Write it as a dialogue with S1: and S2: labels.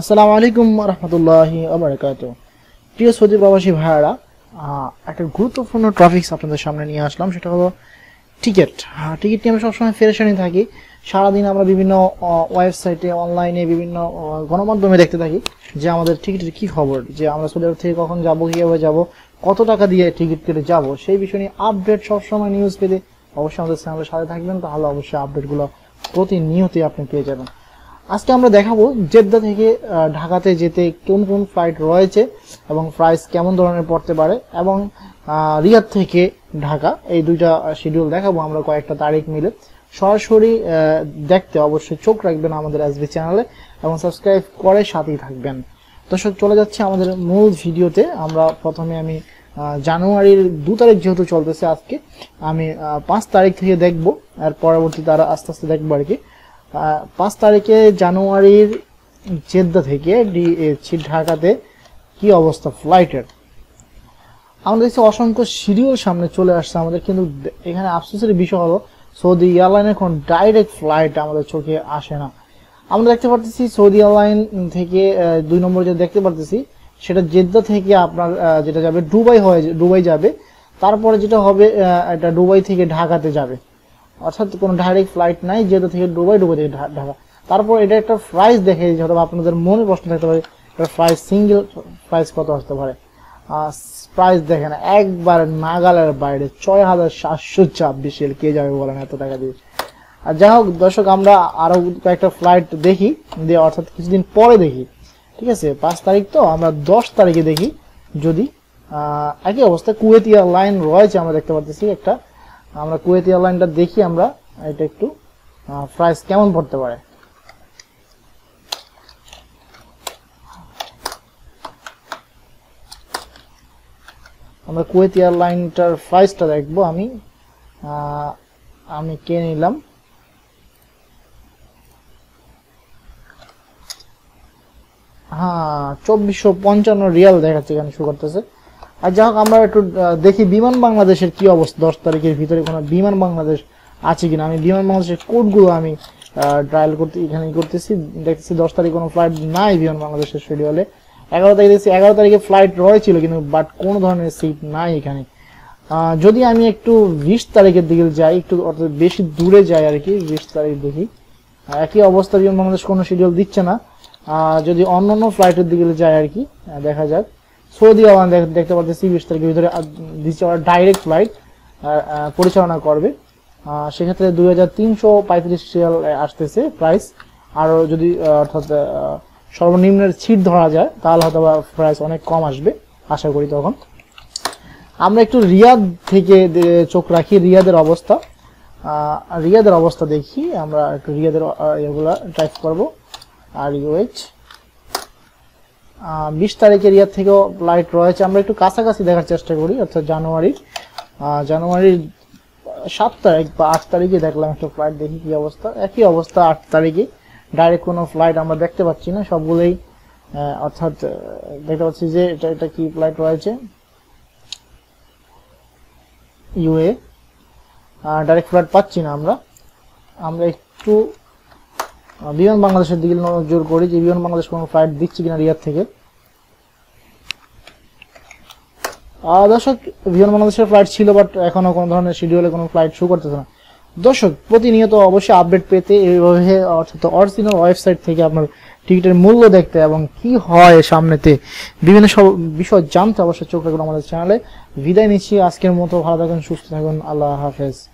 S1: আসসালামু আলাইকুম রহমতুল্লাহ আবরকাত প্রিয় সৌদি প্রবাসী ভাইয়ারা একটা গুরুত্বপূর্ণ ট্রাফিক্স আপনাদের সামনে নিয়ে আসলাম সেটা হলো টিকিট টিকিট নিয়ে আমরা সবসময় ফেরেশানি থাকি সারাদিন আমরা বিভিন্ন ওয়েবসাইটে অনলাইনে বিভিন্ন গণমাধ্যমে দেখতে থাকি যে আমাদের টিকিটের কী খবর যে আমরা সৌদি থেকে কখন যাবো কীভাবে যাব কত টাকা দিয়ে টিকিট কেটে যাব সেই বিষয় নিয়ে আপডেট সবসময় নিউজ পেতে অবশ্যই আমাদের চ্যানেলের সাথে থাকবেন তাহলে অবশ্যই আপডেটগুলো প্রতিনিয়তই আপনি পেয়ে যাবেন আজকে আমরা দেখাবো জেদ্দা থেকে ঢাকাতে যেতে কোন কোন ফ্লাইট রয়েছে এবং প্রাইস কেমন ধরনের পড়তে পারে এবং রিয়াদ থেকে ঢাকা এই দুইটা শিডিউল দেখাবো আমরা কয়েকটা তারিখ মিলে সরাসরি দেখতে অবশ্যই চোখ রাখবেন আমাদের এসবি চ্যানেলে এবং সাবস্ক্রাইব করে সাথেই থাকবেন দর্শক চলে যাচ্ছে আমাদের মূল ভিডিওতে আমরা প্রথমে আমি জানুয়ারির দু তারিখ যেহেতু চলতেছে আজকে আমি পাঁচ তারিখ থেকে দেখব আর পরবর্তী তারা আস্তে আস্তে দেখবো আর কি পাঁচ তারিখে জানুয়ারির জেদ্দা থেকে ঢাকাতে কি অবস্থা ফ্লাইটের আমাদের দেখছি অসংখ্য সিঁড়িও সামনে চলে আসছে আমাদের কিন্তু এখানে আফসোসের বিষয় হলো সৌদি এয়ারলাইনের কোন ডাইরেক্ট ফ্লাইট আমাদের চোখে আসে না আমরা দেখতে পারতেছি সৌদি এয়ারলাইন থেকে দুই নম্বর যেটা দেখতে পারতেছি সেটা জেদ্দা থেকে আপনার যেটা যাবে ডুবাই হয়ে ডুবাই যাবে তারপরে যেটা হবে এটা ডুবাই থেকে ঢাকাতে যাবে অর্থাৎ কোনো ডাইরেক্ট ফ্লাইট নাই যেহেতু থেকে ডুবাই ডুবাই থেকে ঢাকা তারপর এটা একটা প্রাইস দেখে হয়তো আপনাদের মনে প্রশ্ন থাকতে পারে এটা প্রাইস সিঙ্গেল প্রাইস কত আসতে পারে প্রাইস না একবার নাগালের বাইরে ছয় হাজার সাতশো ছাব্বিশ এল কে যাবে বলেন এত টাকা দিয়ে আর যাই হোক দর্শক আমরা আরও কয়েকটা ফ্লাইট দেখি দিয়ে অর্থাৎ কিছুদিন পরে দেখি ঠিক আছে পাঁচ তারিখ তো আমরা দশ তারিখে দেখি যদি একই অবস্থা কুয়েতিয়া লাইন রয়েছে আমরা দেখতে পাচ্ছি একটা আমরা কুয়েতি এয়ারলাইনটা দেখি আমরা এটা একটু প্রাইস কেমন পড়তে পারে আমরা কুয়েতি এয়ারলাইনটার প্রাইসটা দেখবো আমি আমি কে নিলাম হ্যাঁ চব্বিশশো পঞ্চান্ন রিয়াল দেখাচ্ছে এখানে শুরু করতেছে আর যাই হোক আমরা একটু দেখি বিমান বাংলাদেশের কি অবস্থা দশ তারিখের ভিতরে কোনো বিমান বাংলাদেশ আছে কিনা আমি বিমান বাংলাদেশের কোডগুলো আমি ট্রায়াল করতে এখানে করতেছি দেখতেছি দশ তারিখ কোনো ফ্লাইট নাই বিমান বাংলাদেশের শেডিউলে এগারো তারিখ দেখছি এগারো তারিখে ফ্লাইট রয়েছিল কিন্তু বাট কোনো ধরনের সিট নাই এখানে যদি আমি একটু বিশ তারিখের দিকে যাই একটু অর্থাৎ বেশি দূরে যাই আর কি বিশ তারিখ দেখি একই অবস্থা বিমান বাংলাদেশ কোনো শিডিউল দিচ্ছে না যদি অন্য অন্য ফ্লাইটের দিকে যাই আর কি দেখা যাক সৌদি আওয়ান দেখতে পাচ্ছি বিশ তারিখের ভিতরে দিচ্ছে ওরা ডাইরেক্ট ফ্লাইট পরিচালনা করবে সেক্ষেত্রে দুই হাজার তিনশো পঁয়ত্রিশ রিয়াল আসতেছে প্রাইস আরও যদি অর্থাৎ সর্বনিম্নের ছিট ধরা যায় তাহলে হয়তো প্রাইস অনেক কম আসবে আশা করি তখন আমরা একটু রিয়াদ থেকে চোখ রাখি রিয়াদের অবস্থা রিয়াদের অবস্থা দেখি আমরা একটু রিয়াদের এগুলা টাইপ করবো আর ইউএইচ বিশ তারিখের ইয়ার থেকেও লাইট রয়েছে আমরা একটু কাছাকাছি দেখার চেষ্টা করি অর্থাৎ জানুয়ারির জানুয়ারির সাত তারিখ বা আট তারিখে দেখলাম একটা ফ্লাইট দেখি কি অবস্থা একই অবস্থা আট তারিখে ডাইরেক্ট কোনো ফ্লাইট আমরা দেখতে পাচ্ছি না সবগুলোই অর্থাৎ দেখতে পাচ্ছি যে এটা এটা কি ফ্লাইট রয়েছে ইউএ ডাইরেক্ট ফ্লাইট পাচ্ছি না আমরা আমরা একটু বিমান বাংলাদেশের দিকে নজর করি যে বিমান বাংলাদেশ কোনো ফ্লাইট দিচ্ছে কিনা রিয়ার থেকে দর্শক বিমান বাংলাদেশের ফ্লাইট ছিল বাট এখনও কোনো ধরনের শিডিউলে কোনো ফ্লাইট শো করতেছে না দর্শক প্রতিনিয়ত অবশ্যই আপডেট পেতে এইভাবে অর্থাৎ অরিজিনাল ওয়েবসাইট থেকে আপনার টিকিটের মূল্য দেখতে এবং কি হয় সামনেতে বিভিন্ন সব বিষয় জানতে অবশ্যই চোখ রাখুন আমাদের চ্যানেলে বিদায় নিচ্ছি আজকের মতো ভালো থাকুন সুস্থ থাকুন আল্লাহ হাফেজ